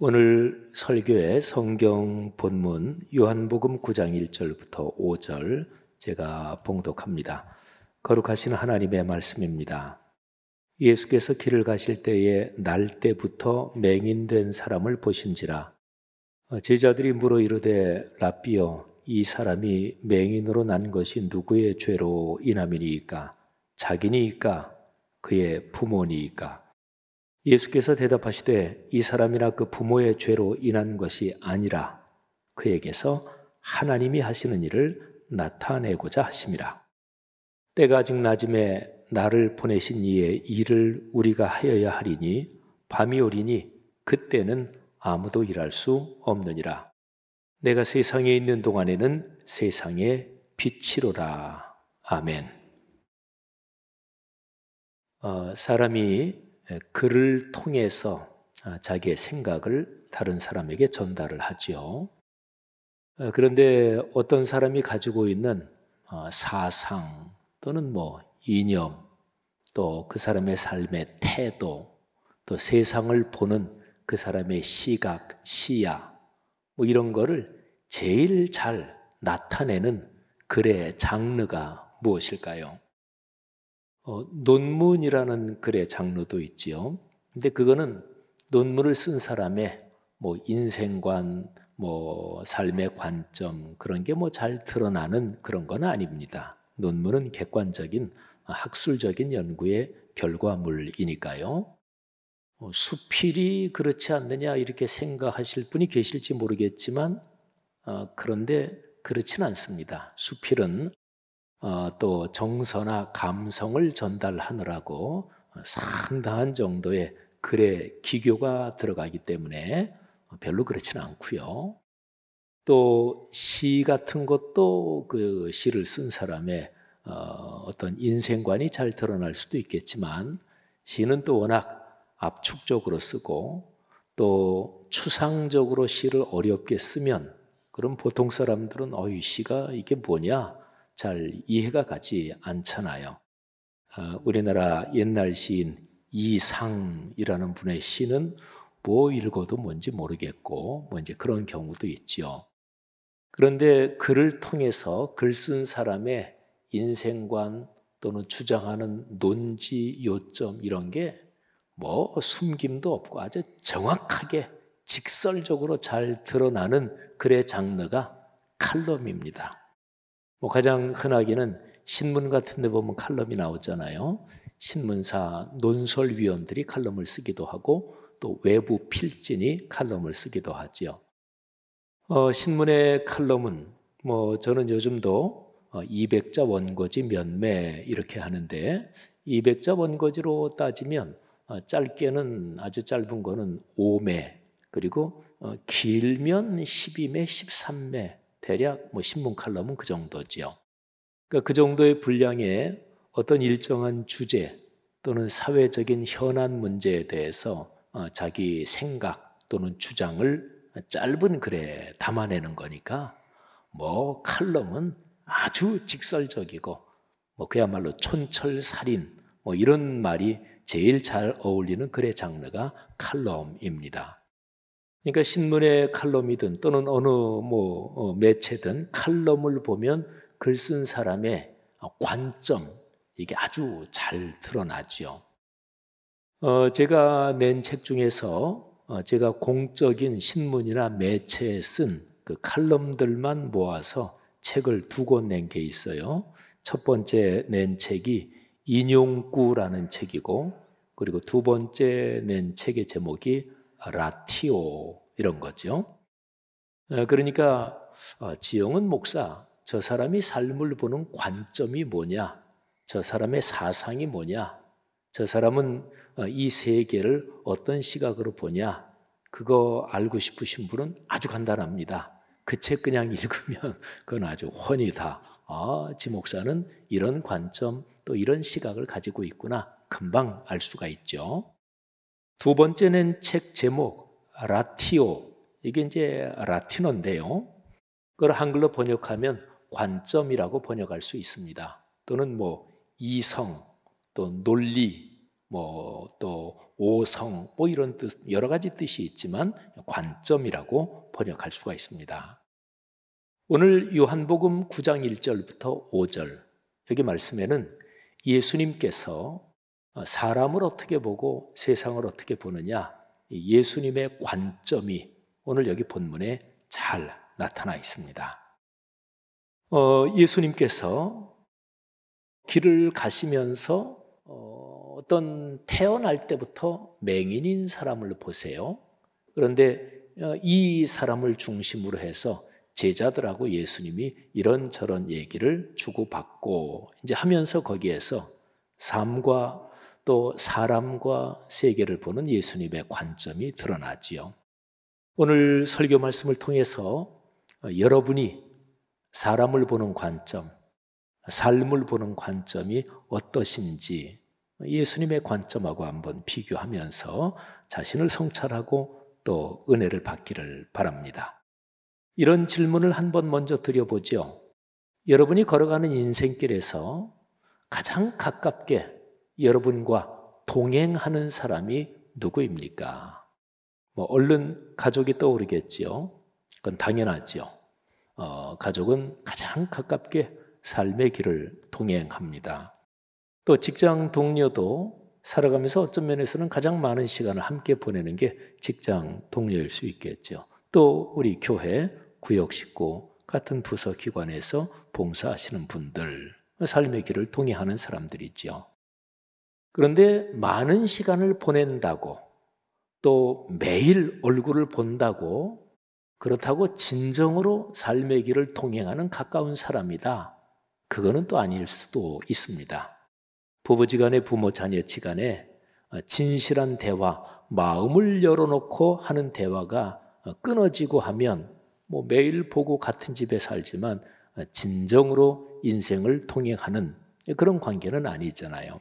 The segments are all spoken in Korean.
오늘 설교의 성경 본문 요한복음 9장 1절부터 5절 제가 봉독합니다. 거룩하신 하나님의 말씀입니다. 예수께서 길을 가실 때에 날 때부터 맹인된 사람을 보신지라 어, 제자들이 물어 이르되 라삐여 이 사람이 맹인으로 난 것이 누구의 죄로 인함이니까자기니까 그의 부모니까 예수께서 대답하시되 이 사람이나 그 부모의 죄로 인한 것이 아니라 그에게서 하나님이 하시는 일을 나타내고자 하심이라. 때가 아직 낮음에 나를 보내신 이의 일을 우리가 하여야 하리니 밤이 오리니 그때는 아무도 일할 수 없느니라. 내가 세상에 있는 동안에는 세상의 빛이로라. 아멘. 어, 사람이 글을 예, 통해서 아, 자기의 생각을 다른 사람에게 전달을 하지요. 예, 그런데 어떤 사람이 가지고 있는 아, 사상 또는 뭐 이념 또 그 사람의 삶의 태도 또 세상을 보는 그 사람의 시각, 시야 뭐 이런 거를 제일 잘 나타내는 글의 장르가 무엇일까요? 어, 논문이라는 글의 장르도 있지요. 근데 그거는 논문을 쓴 사람의 뭐 인생관, 뭐 삶의 관점 그런 게 뭐 잘 드러나는 그런 건 아닙니다. 논문은 객관적인 학술적인 연구의 결과물이니까요. 어, 수필이 그렇지 않느냐 이렇게 생각하실 분이 계실지 모르겠지만 어, 그런데 그렇진 않습니다. 수필은 어, 또 정서나 감성을 전달하느라고 상당한 정도의 글의 기교가 들어가기 때문에 별로 그렇지는 않고요. 또 시 같은 것도 그 시를 쓴 사람의 어, 어떤 인생관이 잘 드러날 수도 있겠지만 시는 또 워낙 압축적으로 쓰고 또 추상적으로 시를 어렵게 쓰면 그럼 보통 사람들은 어이 시가 이게 뭐냐 잘 이해가 가지 않잖아요. 어, 우리나라 옛날 시인 이상이라는 분의 시는 뭐 읽어도 뭔지 모르겠고 뭐 이제 그런 경우도 있죠 그런데 글을 통해서 글 쓴 사람의 인생관 또는 주장하는 논지 요점 이런 게 뭐 숨김도 없고 아주 정확하게 직설적으로 잘 드러나는 글의 장르가 칼럼입니다. 뭐 가장 흔하게는 신문 같은 데 보면 칼럼이 나오잖아요. 신문사 논설위원들이 칼럼을 쓰기도 하고 또 외부 필진이 칼럼을 쓰기도 하지요. 어, 신문의 칼럼은 뭐 저는 요즘도 200자 어, 원고지 몇 매 이렇게 하는데 200자 원고지로 따지면 어, 짧게는 아주 짧은 거는 5매 그리고 어, 길면 12매, 13매 대략 뭐 신문 칼럼은 그 정도지요. 그러니까 그 정도의 분량에 어떤 일정한 주제 또는 사회적인 현안 문제에 대해서 어, 자기 생각 또는 주장을 짧은 글에 담아내는 거니까 뭐 칼럼은 아주 직설적이고 뭐 그야말로 촌철살인 뭐 이런 말이 제일 잘 어울리는 글의 장르가 칼럼입니다. 그러니까 신문의 칼럼이든 또는 어느 뭐 어, 매체든 칼럼을 보면 글 쓴 사람의 관점 이게 아주 잘 드러나지요. 어, 제가 낸 책 중에서 어, 제가 공적인 신문이나 매체에 쓴 그 칼럼들만 모아서 책을 두 권 낸 게 있어요. 첫 번째 낸 책이 인용구라는 책이고 그리고 두 번째 낸 책의 제목이 라티오 이런 거죠. 어, 그러니까 어, 지영은 목사, 저 사람이 삶을 보는 관점이 뭐냐? 저 사람의 사상이 뭐냐? 저 사람은 어, 이 세계를 어떤 시각으로 보냐? 그거 알고 싶으신 분은 아주 간단합니다. 그 책 그냥 읽으면 그건 아주 훤히다. 아, 지 목사는 이런 관점 또 이런 시각을 가지고 있구나. 금방 알 수가 있죠. 두 번째는 책 제목 라티오 이게 이제 라틴어인데요. 그걸 한글로 번역하면 관점이라고 번역할 수 있습니다. 또는 뭐 이성 또 논리 뭐 또 오성 뭐 이런 뜻 여러 가지 뜻이 있지만 관점이라고 번역할 수가 있습니다. 오늘 요한복음 9장 1절부터 5절 여기 말씀에는 예수님께서 어, 사람을 어떻게 보고 세상을 어떻게 보느냐 예수님의 관점이 오늘 여기 본문에 잘 나타나 있습니다. 어, 예수님께서 길을 가시면서 어, 떤 태어날 때부터 맹인인 사람을 보세요. 그런데 어, 이 사람을 중심으로 해서 제자들하고 예수님이 이런저런 얘기를 주고받고 이제 하면서 거기에서 삶과 또 사람과 세계를 보는 예수님의 관점이 드러나지요. 오늘 설교 말씀을 통해서 여러분이 사람을 보는 관점, 삶을 보는 관점이 어떠신지 예수님의 관점하고 한번 비교하면서 자신을 성찰하고 또 은혜를 받기를 바랍니다. 이런 질문을 한번 먼저 드려보죠. 여러분이 걸어가는 인생길에서 가장 가깝게 여러분과 동행하는 사람이 누구입니까? 뭐 얼른 가족이 떠오르겠지요. 그건 당연하지요. 어, 가족은 가장 가깝게 삶의 길을 동행합니다. 또 직장 동료도 살아가면서 어떤 면에서는 가장 많은 시간을 함께 보내는 게 직장 동료일 수 있겠죠. 또 우리 교회, 구역 식구 같은 부서 기관에서 봉사하시는 분들 삶의 길을 동의하는 사람들이죠 그런데 많은 시간을 보낸다고 또 매일 얼굴을 본다고 그렇다고 진정으로 삶의 길을 통행하는 가까운 사람이다. 그거는 또 아닐 수도 있습니다. 부부지간에 부모 자녀지간에 어, 진실한 대화, 마음을 열어놓고 하는 대화가 끊어지고 하면 뭐 매일 보고 같은 집에 살지만 진정으로 인생을 통행하는 그런 관계는 아니잖아요.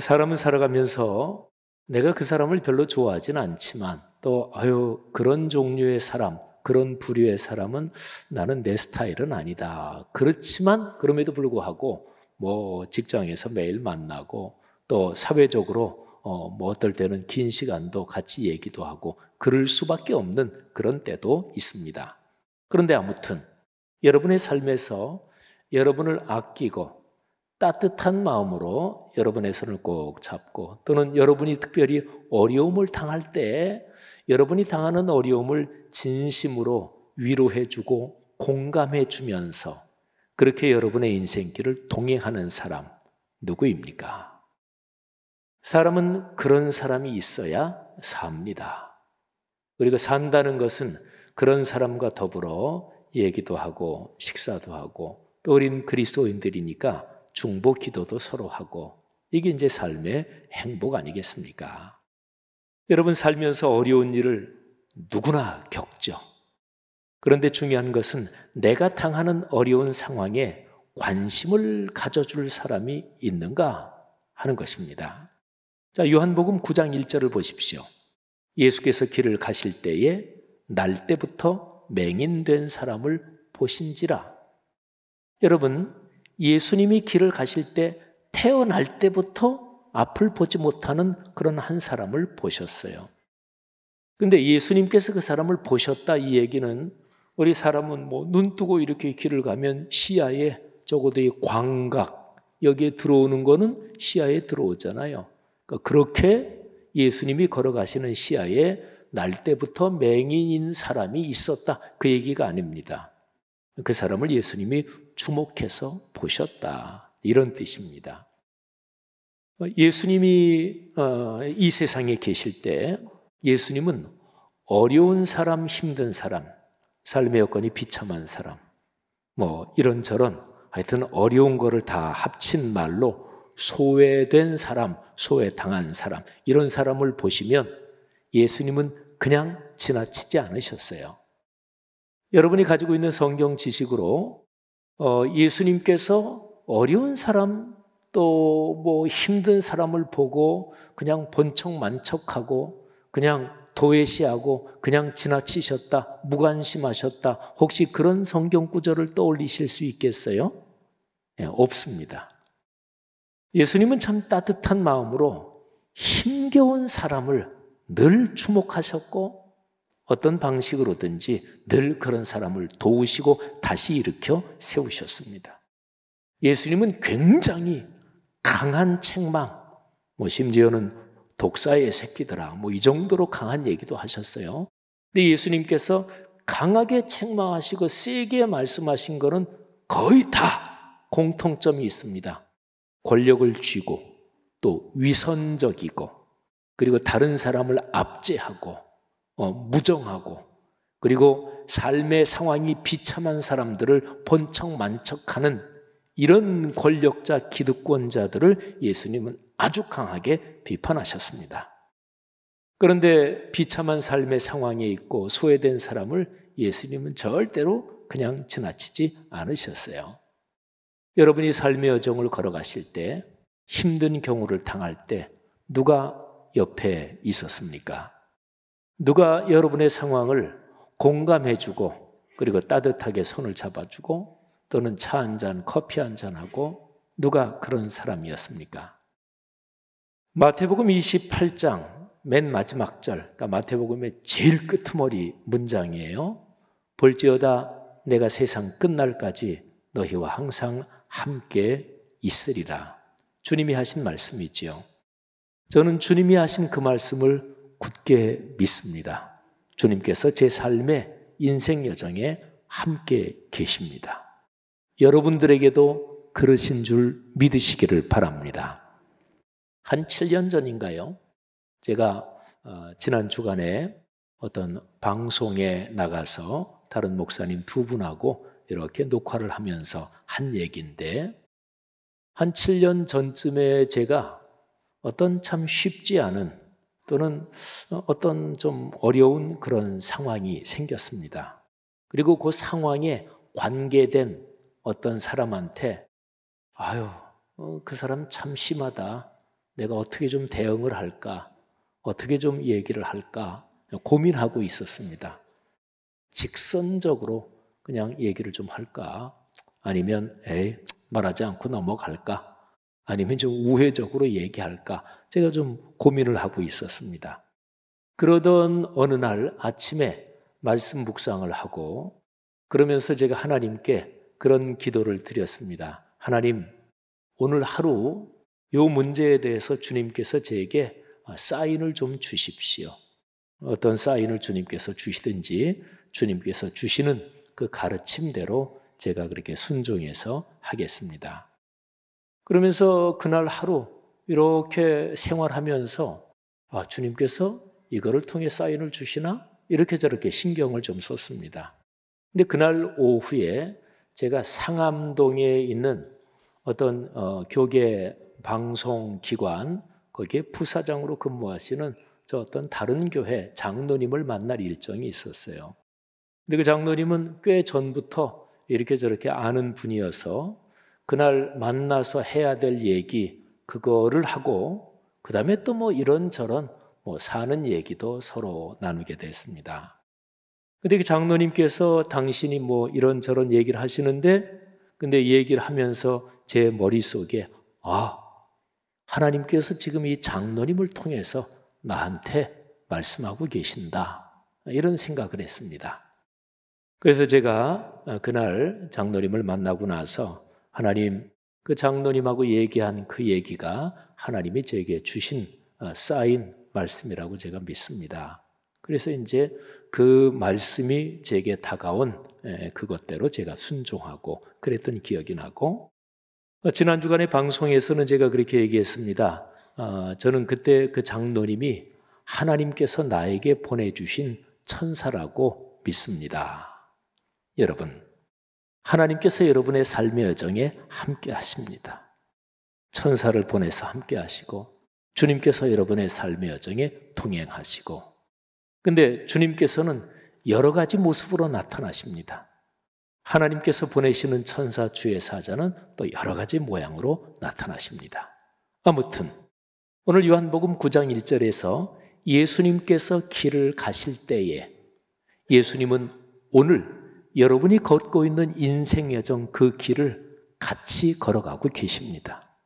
사람은 살아가면서 내가 그 사람을 별로 좋아하진 않지만 또 아유 그런 종류의 사람 그런 부류의 사람은 나는 내 스타일은 아니다. 그렇지만 그럼에도 불구하고 뭐 직장에서 매일 만나고 또 사회적으로 어, 뭐 어떨 때는 긴 시간도 같이 얘기도 하고 그럴 수밖에 없는 그런 때도 있습니다. 그런데 아무튼 여러분의 삶에서 여러분을 아끼고 따뜻한 마음으로 여러분의 손을 꼭 잡고 또는 여러분이 특별히 어려움을 당할 때 여러분이 당하는 어려움을 진심으로 위로해주고 공감해주면서 그렇게 여러분의 인생길을 동행하는 사람 누구입니까? 사람은 그런 사람이 있어야 삽니다. 그리고 산다는 것은 그런 사람과 더불어 얘기도 하고 식사도 하고 또 우린 그리스도인들이니까 중보 기도도 서로 하고 이게 이제 삶의 행복 아니겠습니까? 여러분 살면서 어려운 일을 누구나 겪죠. 그런데 중요한 것은 내가 당하는 어려운 상황에 관심을 가져줄 사람이 있는가 하는 것입니다. 자, 요한복음 9장 1절을 보십시오. 예수께서 길을 가실 때에 날 때부터 맹인된 사람을 보신지라. 여러분, 예수님이 길을 가실 때 태어날 때부터 앞을 보지 못하는 그런 한 사람을 보셨어요. 근데 예수님께서 그 사람을 보셨다 이 얘기는 우리 사람은 뭐 눈 뜨고 이렇게 길을 가면 시야에 적어도 이 광각 여기에 들어오는 거는 시야에 들어오잖아요. 그러니까 그렇게 예수님이 걸어가시는 시야에 날 때부터 맹인인 사람이 있었다. 그 얘기가 아닙니다. 그 사람을 예수님이 주목해서 보셨다. 이런 뜻입니다. 예수님이 어, 이 세상에 계실 때 예수님은 어려운 사람, 힘든 사람, 삶의 여건이 비참한 사람, 뭐 이런저런 하여튼 어려운 거를 다 합친 말로 소외된 사람, 소외당한 사람, 이런 사람을 보시면 예수님은 그냥 지나치지 않으셨어요. 여러분이 가지고 있는 성경 지식으로 어, 예수님께서 어려운 사람 또 뭐 힘든 사람을 보고 그냥 본척 만척하고 그냥 도외시하고 그냥 지나치셨다, 무관심하셨다. 혹시 그런 성경 구절을 떠올리실 수 있겠어요? 네, 없습니다. 예수님은 참 따뜻한 마음으로 힘겨운 사람을 늘 주목하셨고 어떤 방식으로든지 늘 그런 사람을 도우시고 다시 일으켜 세우셨습니다. 예수님은 굉장히 강한 책망, 뭐 심지어는 독사의 새끼들아, 뭐이 정도로 강한 얘기도 하셨어요. 근데 예수님께서 강하게 책망하시고 세게 말씀하신 것은 거의 다 공통점이 있습니다. 권력을 쥐고 또 위선적이고 그리고 다른 사람을 압제하고 어, 무정하고 그리고 삶의 상황이 비참한 사람들을 번척만척하는 이런 권력자 기득권자들을 예수님은 아주 강하게 비판하셨습니다. 그런데 비참한 삶의 상황에 있고 소외된 사람을 예수님은 절대로 그냥 지나치지 않으셨어요. 여러분이 삶의 여정을 걸어가실 때 힘든 경우를 당할 때 누가 옆에 있었습니까? 누가 여러분의 상황을 공감해주고 그리고 따뜻하게 손을 잡아주고 또는 차 한 잔, 커피 한 잔하고 누가 그런 사람이었습니까? 마태복음 28장 맨 마지막 절, 그러니까 마태복음의 제일 끄머리 문장이에요. 볼지어다 내가 세상 끝날까지 너희와 항상 함께 있으리라. 주님이 하신 말씀이지요. 저는 주님이 하신 그 말씀을 굳게 믿습니다. 주님께서 제 삶의 인생 여정에 함께 계십니다. 여러분들에게도 그러신 줄 믿으시기를 바랍니다. 한 7년 전인가요? 제가 어, 지난 주간에 어떤 방송에 나가서 다른 목사님 두 분하고 이렇게 녹화를 하면서 한 얘기인데 한 7년 전쯤에 제가 어떤 참 쉽지 않은 또는 어떤 좀 어려운 그런 상황이 생겼습니다. 그리고 그 상황에 관계된 어떤 사람한테 아유, 어, 그 사람 참 심하다. 내가 어떻게 좀 대응을 할까? 어떻게 좀 얘기를 할까? 고민하고 있었습니다. 직선적으로 그냥 얘기를 좀 할까? 아니면 에이, 말하지 않고 넘어갈까? 아니면 좀 우회적으로 얘기할까? 제가 좀 고민을 하고 있었습니다. 그러던 어느 날 아침에 말씀 묵상을 하고 그러면서 제가 하나님께 그런 기도를 드렸습니다. 하나님, 오늘 하루 요 문제에 대해서 주님께서 제게 사인을 좀 주십시오. 어떤 사인을 주님께서 주시든지 주님께서 주시는 그 가르침대로 제가 그렇게 순종해서 하겠습니다. 그러면서 그날 하루 이렇게 생활하면서 아, 주님께서 이거를 통해 사인을 주시나? 이렇게 저렇게 신경을 좀 썼습니다. 근데 그날 오후에 제가 상암동에 있는 어떤 어, 교계 방송기관 거기에 부사장으로 근무하시는 저 어떤 다른 교회 장로님을 만날 일정이 있었어요. 근데 그 장로님은 꽤 전부터 이렇게 저렇게 아는 분이어서 그날 만나서 해야 될 얘기 그거를 하고 그 다음에 또 뭐 이런저런 뭐 사는 얘기도 서로 나누게 됐습니다. 근데 그 장로님께서 당신이 뭐 이런저런 얘기를 하시는데 근데 얘기를 하면서 제 머릿속에 아 하나님께서 지금 이 장로님을 통해서 나한테 말씀하고 계신다. 이런 생각을 했습니다. 그래서 제가 어, 그날 장로님을 만나고 나서 하나님 그 장로님하고 얘기한 그 얘기가 하나님이 저에게 주신 어, 쌓인 말씀이라고 제가 믿습니다. 그래서 이제 그 말씀이 제게 다가온 그것대로 제가 순종하고 그랬던 기억이 나고 어, 지난 주간의 방송에서는 제가 그렇게 얘기했습니다. 어, 저는 그때 그 장로님이 하나님께서 나에게 보내주신 천사라고 믿습니다. 여러분, 하나님께서 여러분의 삶의 여정에 함께 하십니다. 천사를 보내서 함께 하시고 주님께서 여러분의 삶의 여정에 동행하시고 근데 주님께서는 여러 가지 모습으로 나타나십니다. 하나님께서 보내시는 천사 주의 사자는 또 여러 가지 모양으로 나타나십니다. 아무튼 오늘 요한복음 9장 1절에서 예수님께서 길을 가실 때에 예수님은 오늘 여러분이 걷고 있는 인생 여정 그 길을 같이 걸어가고 계십니다.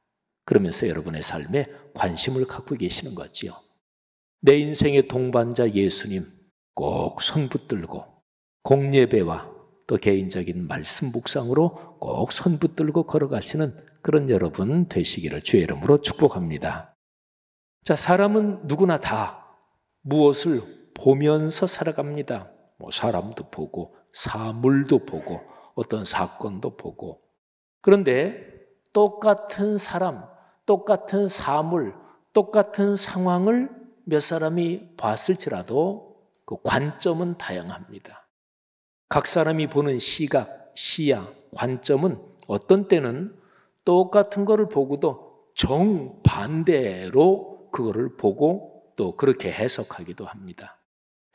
그러면서 여러분의 삶에 관심을 갖고 계시는 거지요. 내 인생의 동반자 예수님 꼭 손 붙들고 공예배와 또 개인적인 말씀 묵상으로 꼭 손 붙들고 걸어가시는 그런 여러분 되시기를 주의 이름으로 축복합니다. 자, 사람은 누구나 다 무엇을 보면서 살아갑니다. 뭐 사람도 보고 사물도 보고 어떤 사건도 보고 그런데 똑같은 사람, 똑같은 사물, 똑같은 상황을 몇 사람이 봤을지라도 그 관점은 다양합니다. 각 사람이 보는 시각, 시야, 관점은 어떤 때는 똑같은 것을 보고도 정반대로 그거를 보고 또 그렇게 해석하기도 합니다.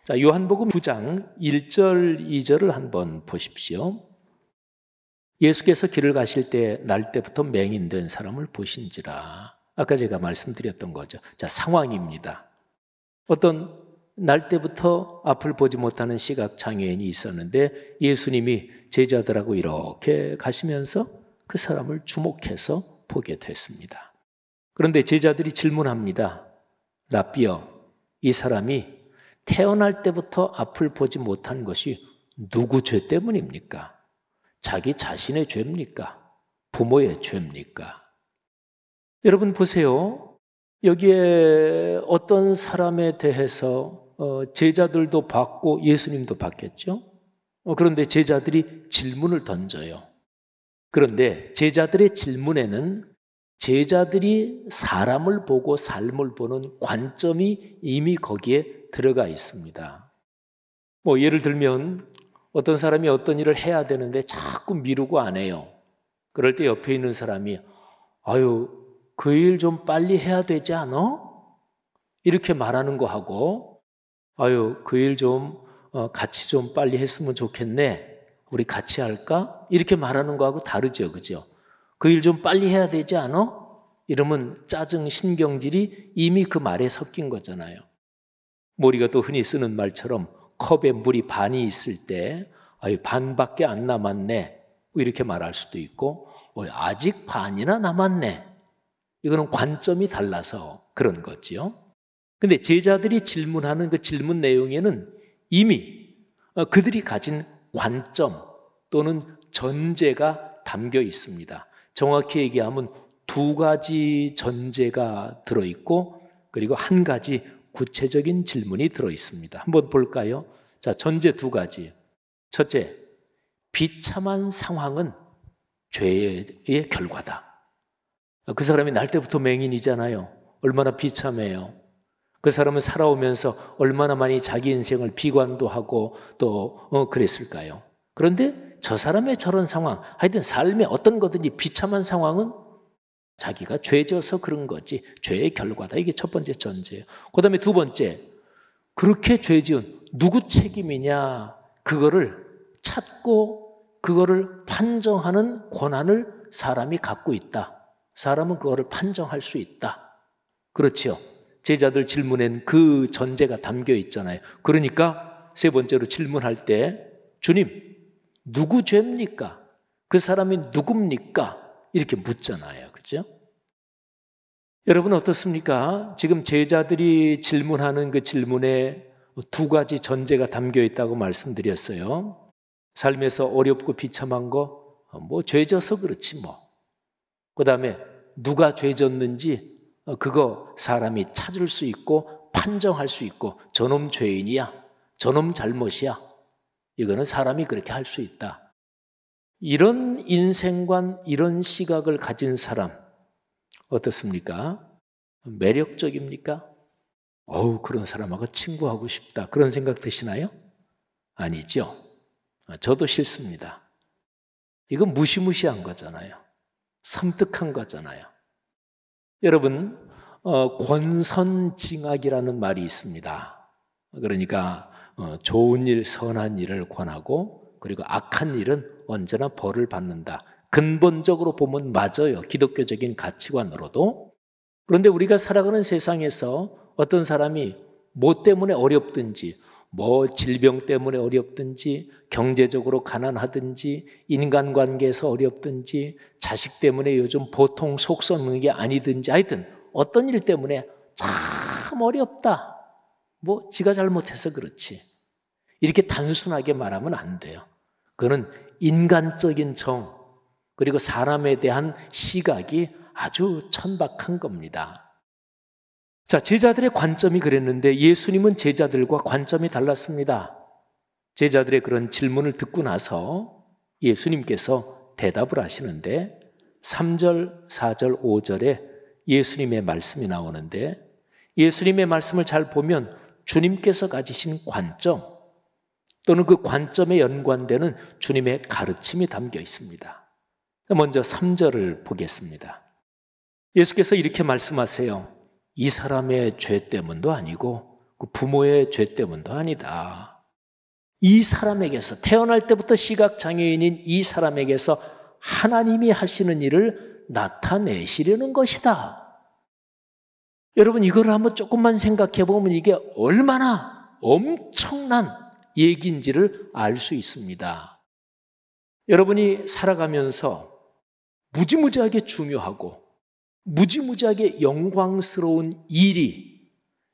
자, 요한복음 9장 1절, 2절을 한번 보십시오. 예수께서 길을 가실 때, 날 때부터 맹인된 사람을 보신지라. 아까 제가 말씀드렸던 거죠. 자, 상황입니다. 어떤 날 때부터 앞을 보지 못하는 시각장애인이 있었는데 예수님이 제자들하고 이렇게 가시면서 그 사람을 주목해서 보게 됐습니다. 그런데 제자들이 질문합니다. 라비여, 이 사람이 태어날 때부터 앞을 보지 못한 것이 누구 죄 때문입니까? 자기 자신의 죄입니까? 부모의 죄입니까? 여러분 보세요. 여기에 어떤 사람에 대해서 어, 제자들도 받고 예수님도 받겠죠? 어, 그런데 제자들이 질문을 던져요. 그런데 제자들의 질문에는 제자들이 사람을 보고 삶을 보는 관점이 이미 거기에 들어가 있습니다. 뭐 예를 들면 어떤 사람이 어떤 일을 해야 되는데 자꾸 미루고 안 해요. 그럴 때 옆에 있는 사람이 아유 그 일 좀 빨리 해야 되지 않아? 이렇게 말하는 거 하고 아유 그 일좀 어, 같이 좀 빨리 했으면 좋겠네. 우리 같이 할까? 이렇게 말하는 거하고 다르죠, 그죠? 그 일 좀 빨리 해야 되지 않아? 이러면 짜증, 신경질이 이미 그 말에 섞인 거잖아요. 우리가 또 흔히 쓰는 말처럼 컵에 물이 반이 있을 때 아유 반밖에 안 남았네 뭐 이렇게 말할 수도 있고 어, 아직 반이나 남았네 이거는 관점이 달라서 그런 거지요. 근데 제자들이 질문하는 그 질문 내용에는 이미 어, 그들이 가진 관점 또는 전제가 담겨 있습니다. 정확히 얘기하면 두 가지 전제가 들어 있고 그리고 한 가지 구체적인 질문이 들어 있습니다. 한번 볼까요? 자, 전제 두 가지. 첫째, 비참한 상황은 죄의 결과다. 그 사람이 날 때부터 맹인이잖아요. 얼마나 비참해요. 그 사람은 살아오면서 얼마나 많이 자기 인생을 비관도 하고 또 어, 그랬을까요? 그런데 저 사람의 저런 상황, 하여튼 삶의 어떤 거든지 비참한 상황은 자기가 죄져서 그런 거지 죄의 결과다. 이게 첫 번째 전제예요. 그 다음에 두 번째 그렇게 죄지은 누구 책임이냐 그거를 찾고 그거를 판정하는 권한을 사람이 갖고 있다. 사람은 그거를 판정할 수 있다. 그렇지요. 제자들 질문엔 그 전제가 담겨 있잖아요. 그러니까 세 번째로 질문할 때 주님 누구 죄입니까? 그 사람이 누굽니까? 이렇게 묻잖아요. 여러분 어떻습니까? 지금 제자들이 질문하는 그 질문에 두 가지 전제가 담겨 있다고 말씀드렸어요. 삶에서 어렵고 비참한 거, 어, 뭐, 죄 져서 그렇지 뭐. 그 다음에 누가 죄 졌는지 어, 그거 사람이 찾을 수 있고 판정할 수 있고 저놈 죄인이야. 저놈 잘못이야. 이거는 사람이 그렇게 할 수 있다. 이런 인생관, 이런 시각을 가진 사람, 어떻습니까? 매력적입니까? 어우, 그런 사람하고 친구하고 싶다. 그런 생각 드시나요? 아니죠. 아, 저도 싫습니다. 이건 무시무시한 거잖아요. 섬뜩한 거잖아요. 여러분, 어, 권선징악이라는 말이 있습니다. 그러니까 어, 좋은 일, 선한 일을 권하고 그리고 악한 일은 언제나 벌을 받는다. 근본적으로 보면 맞아요. 기독교적인 가치관으로도. 그런데 우리가 살아가는 세상에서 어떤 사람이 뭐 때문에 어렵든지, 뭐 질병 때문에 어렵든지, 경제적으로 가난하든지, 인간관계에서 어렵든지, 자식 때문에 요즘 보통 속썩는 게 아니든지, 하여튼 어떤 일 때문에 참 어렵다. 뭐 지가 잘못해서 그렇지. 이렇게 단순하게 말하면 안 돼요. 그는 거 인간적인 정, 그리고 사람에 대한 시각이 아주 천박한 겁니다. 자, 제자들의 관점이 그랬는데 예수님은 제자들과 관점이 달랐습니다. 제자들의 그런 질문을 듣고 나서 예수님께서 대답을 하시는데 3절, 4절, 5절에 예수님의 말씀이 나오는데 예수님의 말씀을 잘 보면 주님께서 가지신 관점 또는 그 관점에 연관되는 주님의 가르침이 담겨 있습니다. 먼저 3절을 보겠습니다. 예수께서 이렇게 말씀하세요. 이 사람의 죄 때문도 아니고 그 부모의 죄 때문도 아니다. 이 사람에게서 태어날 때부터 시각장애인인 이 사람에게서 하나님이 하시는 일을 나타내시려는 것이다. 여러분 이걸 한번 조금만 생각해 보면 이게 얼마나 엄청난 얘기인지를 알 수 있습니다. 여러분이 살아가면서 무지무지하게 중요하고 무지무지하게 영광스러운 일이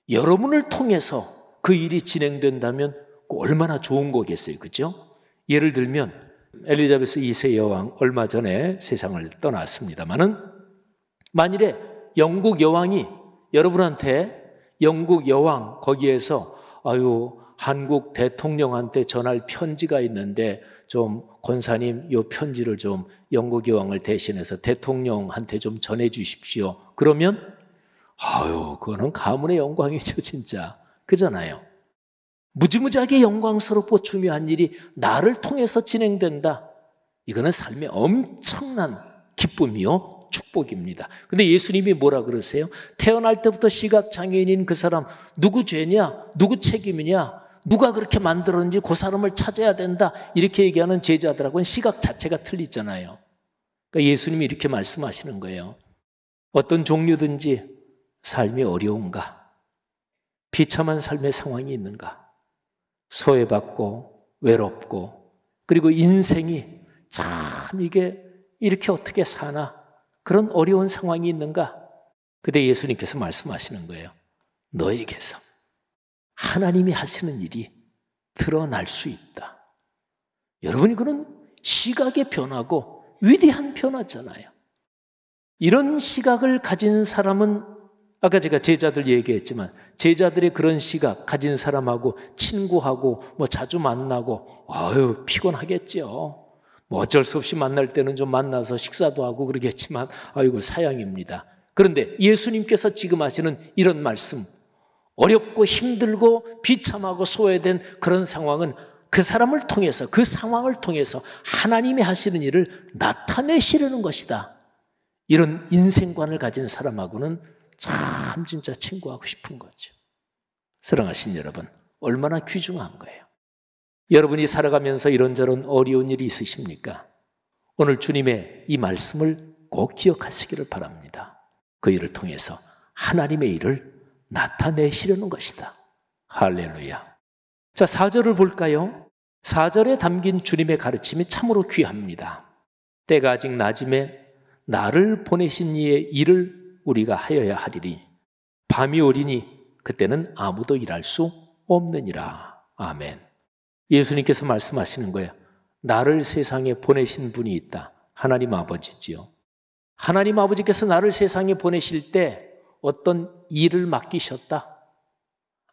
여러분을 통해서 그 일이 진행된다면 얼마나 좋은 거겠어요. 그죠? 예를 들면 엘리자베스 2세 여왕 얼마 전에 세상을 떠났습니다만은 만일에 영국 여왕이 여러분한테 영국 여왕 거기에서 아유 한국 대통령한테 전할 편지가 있는데 좀 권사님 요 편지를 좀 영국 여왕을 대신해서 대통령한테 좀 전해 주십시오. 그러면 아유 그거는 가문의 영광이죠 진짜 그잖아요. 무지무지하게 영광스럽고 중요한 일이 나를 통해서 진행된다. 이거는 삶의 엄청난 기쁨이요 축복입니다. 근데 예수님이 뭐라 그러세요? 태어날 때부터 시각 장애인인 그 사람 누구 죄냐? 누구 책임이냐? 누가 그렇게 만들었는지 그 사람을 찾아야 된다. 이렇게 얘기하는 제자들하고는 시각 자체가 틀리잖아요. 그러니까 예수님이 이렇게 말씀하시는 거예요. 어떤 종류든지 삶이 어려운가? 비참한 삶의 상황이 있는가? 소외받고 외롭고 그리고 인생이 참 이게 이렇게 어떻게 사나? 그런 어려운 상황이 있는가? 그때 예수님께서 말씀하시는 거예요. 너에게서. 하나님이 하시는 일이 드러날 수 있다. 여러분이 그런 시각의 변화고 위대한 변화잖아요. 이런 시각을 가진 사람은 아까 제가 제자들 얘기했지만 제자들의 그런 시각 가진 사람하고 친구하고 뭐 자주 만나고 아유 피곤하겠지뭐 어쩔 수 없이 만날 때는 좀 만나서 식사도 하고 그러겠지만 아이고 사양입니다. 그런데 예수님께서 지금 하시는 이런 말씀 어렵고 힘들고 비참하고 소외된 그런 상황은 그 사람을 통해서 그 상황을 통해서 하나님이 하시는 일을 나타내시려는 것이다. 이런 인생관을 가진 사람하고는 참 진짜 친구하고 싶은 거죠. 사랑하신 여러분, 얼마나 귀중한 거예요. 여러분이 살아가면서 이런저런 어려운 일이 있으십니까? 오늘 주님의 이 말씀을 꼭 기억하시기를 바랍니다. 그 일을 통해서 하나님의 일을 나타내시려는 것이다. 할렐루야. 자, 4절을 볼까요? 4절에 담긴 주님의 가르침이 참으로 귀합니다. 때가 아직 낮음에 나를 보내신 이의 일을 우리가 하여야 하리니 밤이 오리니 그때는 아무도 일할 수 없느니라. 아멘. 예수님께서 말씀하시는 거예요. 나를 세상에 보내신 분이 있다. 하나님 아버지지요. 하나님 아버지께서 나를 세상에 보내실 때 어떤 일을 맡기셨다.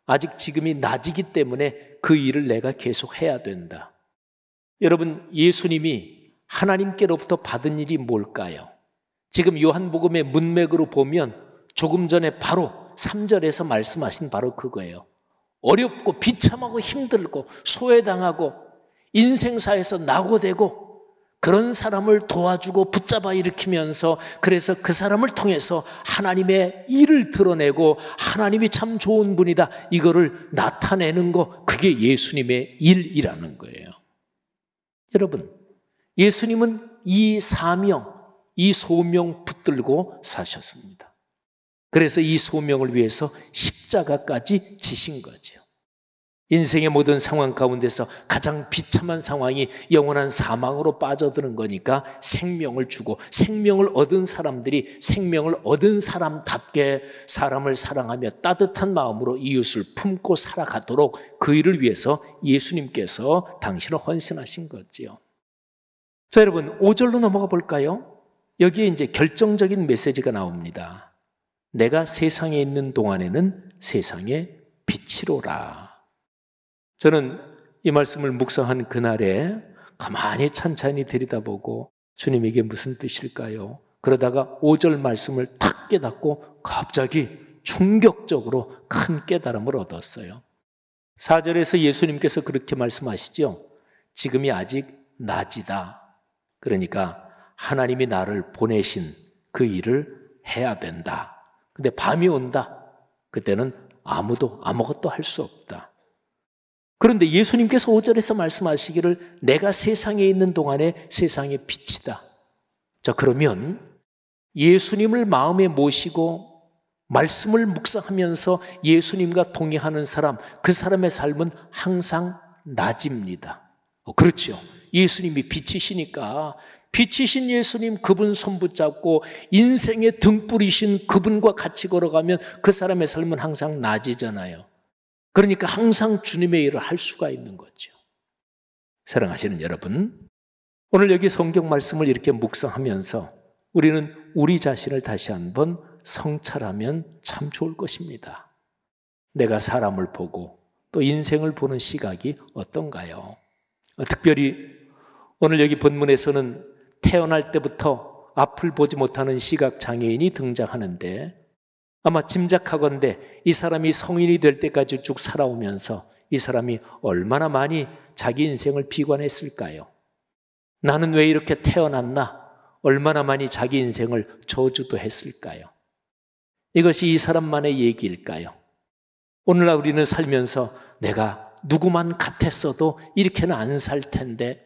아직 지금이 낮이기 때문에 그 일을 내가 계속 해야 된다. 여러분, 예수님이 하나님께로부터 받은 일이 뭘까요? 지금 요한복음의 문맥으로 보면 조금 전에 바로 3절에서 말씀하신 바로 그거예요. 어렵고 비참하고 힘들고 소외당하고 인생사에서 낙오되고 그런 사람을 도와주고 붙잡아 일으키면서 그래서 그 사람을 통해서 하나님의 일을 드러내고 하나님이 참 좋은 분이다 이거를 나타내는 거 그게 예수님의 일이라는 거예요. 여러분 예수님은 이 사명, 이 소명 붙들고 사셨습니다. 그래서 이 소명을 위해서 십자가까지 지신 거죠. 인생의 모든 상황 가운데서 가장 비참한 상황이 영원한 사망으로 빠져드는 거니까 생명을 주고 생명을 얻은 사람들이 생명을 얻은 사람답게 사람을 사랑하며 따뜻한 마음으로 이웃을 품고 살아가도록 그 일을 위해서 예수님께서 당신을 헌신하신 거지요. 자, 여러분, 5절로 넘어가 볼까요? 여기에 이제 결정적인 메시지가 나옵니다. 내가 세상에 있는 동안에는 세상의 빛이로라. 저는 이 말씀을 묵상한 그날에 가만히 찬찬히 들여다보고 주님 이게 무슨 뜻일까요? 그러다가 5절 말씀을 탁 깨닫고 갑자기 충격적으로 큰 깨달음을 얻었어요. 4절에서 예수님께서 그렇게 말씀하시죠. 지금이 아직 낮이다. 그러니까 하나님이 나를 보내신 그 일을 해야 된다. 근데 밤이 온다. 그때는 아무도 아무것도 할 수 없다. 그런데 예수님께서 5절에서 말씀하시기를 내가 세상에 있는 동안에 세상의 빛이다. 자, 그러면 예수님을 마음에 모시고 말씀을 묵상하면서 예수님과 동의하는 사람, 그 사람의 삶은 항상 낮입니다. 어, 그렇죠. 예수님이 빛이시니까 빛이신 예수님 그분 손붙잡고 인생의 등불이신 그분과 같이 걸어가면 그 사람의 삶은 항상 낮이잖아요. 그러니까 항상 주님의 일을 할 수가 있는 거죠. 사랑하시는 여러분, 오늘 여기 성경 말씀을 이렇게 묵상하면서 우리는 우리 자신을 다시 한번 성찰하면 참 좋을 것입니다. 내가 사람을 보고 또 인생을 보는 시각이 어떤가요? 특별히 오늘 여기 본문에서는 태어날 때부터 앞을 보지 못하는 시각 장애인이 등장하는데 아마 짐작하건대 이 사람이 성인이 될 때까지 쭉 살아오면서 이 사람이 얼마나 많이 자기 인생을 비관했을까요? 나는 왜 이렇게 태어났나? 얼마나 많이 자기 인생을 저주도 했을까요? 이것이 이 사람만의 얘기일까요? 오늘날 우리는 살면서 내가 누구만 같았어도 이렇게는 안 살 텐데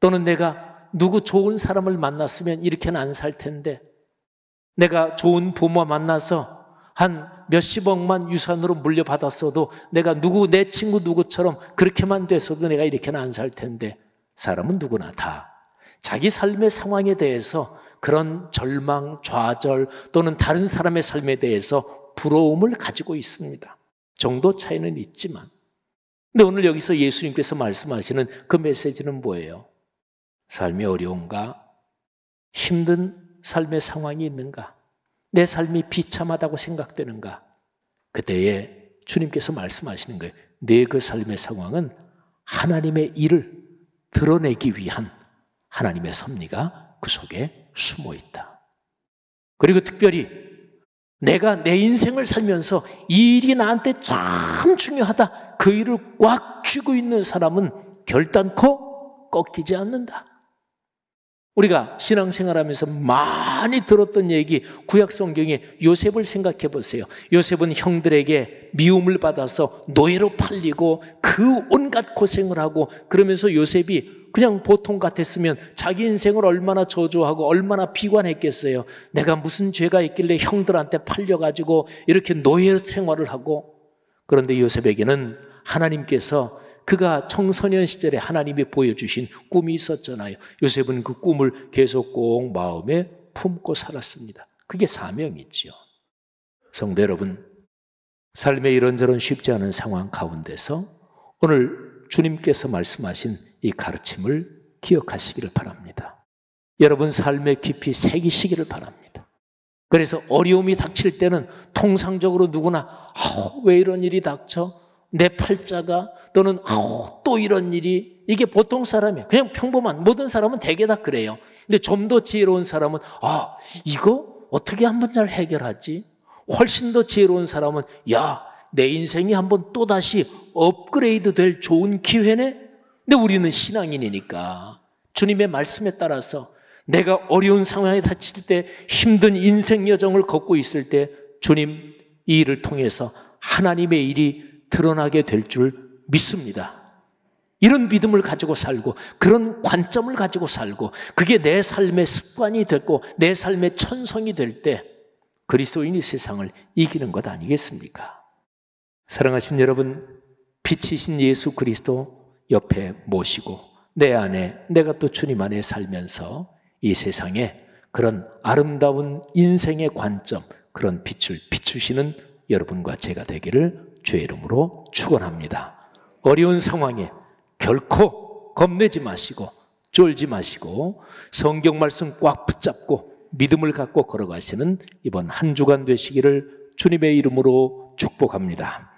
또는 내가 누구 좋은 사람을 만났으면 이렇게는 안 살 텐데 내가 좋은 부모 만나서 한 몇십억만 유산으로 물려받았어도 내가 누구, 내 친구 누구처럼 그렇게만 돼서도 내가 이렇게는 안 살 텐데 사람은 누구나 다 자기 삶의 상황에 대해서 그런 절망, 좌절 또는 다른 사람의 삶에 대해서 부러움을 가지고 있습니다. 정도 차이는 있지만. 근데 오늘 여기서 예수님께서 말씀하시는 그 메시지는 뭐예요? 삶이 어려운가? 힘든 삶의 상황이 있는가? 내 삶이 비참하다고 생각되는가? 그때에 주님께서 말씀하시는 거예요. 내 그 삶의 상황은 하나님의 일을 드러내기 위한 하나님의 섭리가 그 속에 숨어 있다. 그리고 특별히 내가 내 인생을 살면서 이 일이 나한테 참 중요하다. 그 일을 꽉 쥐고 있는 사람은 결단코 꺾이지 않는다. 우리가 신앙생활하면서 많이 들었던 얘기 구약 성경에 요셉을 생각해 보세요. 요셉은 형들에게 미움을 받아서 노예로 팔리고 그 온갖 고생을 하고 그러면서 요셉이 그냥 보통 같았으면 자기 인생을 얼마나 저주하고 얼마나 비관했겠어요. 내가 무슨 죄가 있길래 형들한테 팔려가지고 이렇게 노예 생활을 하고 그런데 요셉에게는 하나님께서 그가 청소년 시절에 하나님이 보여주신 꿈이 있었잖아요. 요셉은 그 꿈을 계속 꼭 마음에 품고 살았습니다. 그게 사명이지요. 성대 여러분, 삶의 이런저런 쉽지 않은 상황 가운데서 오늘 주님께서 말씀하신 이 가르침을 기억하시기를 바랍니다. 여러분 삶의 깊이 새기시기를 바랍니다. 그래서 어려움이 닥칠 때는 통상적으로 누구나 아, 왜 이런 일이 닥쳐? 내 팔자가 또는 아또 어, 이런 일이 이게 보통 사람이야. 그냥 평범한 모든 사람은 대개 다 그래요. 근데 좀 더 지혜로운 사람은 아 이거 어떻게 한번 잘 해결하지? 훨씬 더 지혜로운 사람은 야내 인생이 한번 또 다시 업그레이드 될 좋은 기회네. 근데 우리는 신앙인이니까 주님의 말씀에 따라서 내가 어려운 상황에 다칠 때 힘든 인생 여정을 걷고 있을 때 주님 이 일을 통해서 하나님의 일이 드러나게 될줄 믿습니다. 이런 믿음을 가지고 살고 그런 관점을 가지고 살고 그게 내 삶의 습관이 됐고 내 삶의 천성이 될 때 그리스도인이 세상을 이기는 것 아니겠습니까? 사랑하신 여러분, 빛이신 예수 그리스도 옆에 모시고 내 안에 내가 또 주님 안에 살면서 이 세상에 그런 아름다운 인생의 관점, 그런 빛을 비추시는 여러분과 제가 되기를 주의 이름으로 축원합니다. 어려운 상황에 결코 겁내지 마시고 쫄지 마시고 성경 말씀 꽉 붙잡고 믿음을 갖고 걸어가시는 이번 한 주간 되시기를 주님의 이름으로 축복합니다.